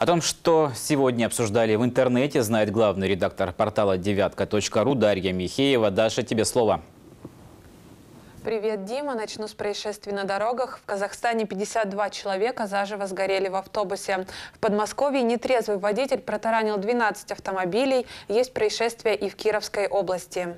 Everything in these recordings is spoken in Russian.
О том, что сегодня обсуждали в интернете, знает главный редактор портала «девятка.ру» Дарья Михеева. Даша, тебе слово. Привет, Дима. Начну с происшествий на дорогах. В Казахстане 52 человека заживо сгорели в автобусе. В Подмосковье нетрезвый водитель протаранил 12 автомобилей. Есть происшествия и в Кировской области.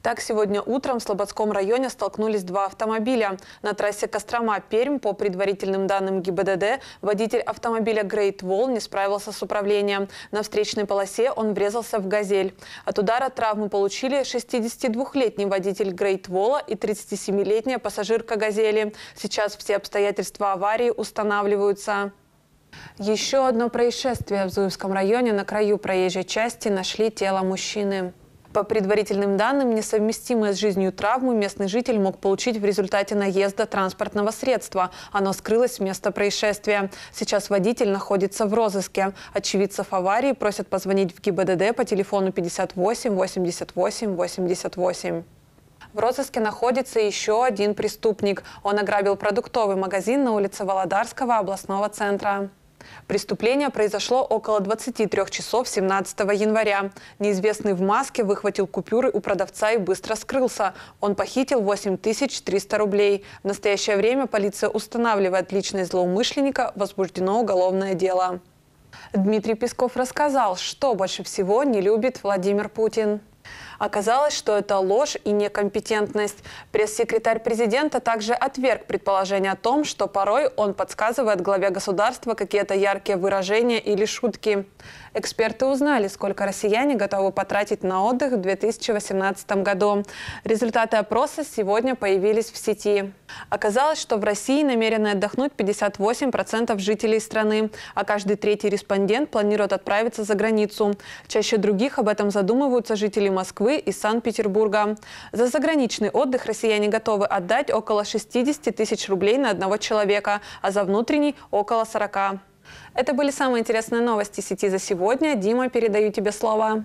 Так, сегодня утром в Слободском районе столкнулись два автомобиля. На трассе Кострома-Пермь, по предварительным данным ГИБДД, водитель автомобиля Great Wall не справился с управлением. На встречной полосе он врезался в «Газель». От удара травмы получили 62-летний водитель Great Wall и 37-летняя пассажирка «Газели». Сейчас все обстоятельства аварии устанавливаются. Еще одно происшествие в Зуевском районе. На краю проезжей части нашли тело мужчины. По предварительным данным, несовместимые с жизнью травму местный житель мог получить в результате наезда транспортного средства. Оно скрылось с места происшествия. Сейчас водитель находится в розыске. Очевидцев аварии просят позвонить в ГИБДД по телефону 58 88 88. В розыске находится еще один преступник. Он ограбил продуктовый магазин на улице Володарского областного центра. Преступление произошло около 23 часов 17 января. Неизвестный в маске выхватил купюры у продавца и быстро скрылся. Он похитил 8300 рублей. В настоящее время полиция устанавливает личность злоумышленника, возбуждено уголовное дело. Дмитрий Песков рассказал, что больше всего не любит Владимир Путин. Оказалось, что это ложь и некомпетентность. Пресс-секретарь президента также отверг предположение о том, что порой он подсказывает главе государства какие-то яркие выражения или шутки. Эксперты узнали, сколько россияне готовы потратить на отдых в 2018 году. Результаты опроса сегодня появились в сети. Оказалось, что в России намерены отдохнуть 58% жителей страны, а каждый третий респондент планирует отправиться за границу. Чаще других об этом задумываются жители Москвы, Москвы и Санкт-Петербурга. За заграничный отдых россияне готовы отдать около 60 тысяч рублей на одного человека, а за внутренний – около 40. Это были самые интересные новости сети за сегодня. Дима, передаю тебе слово.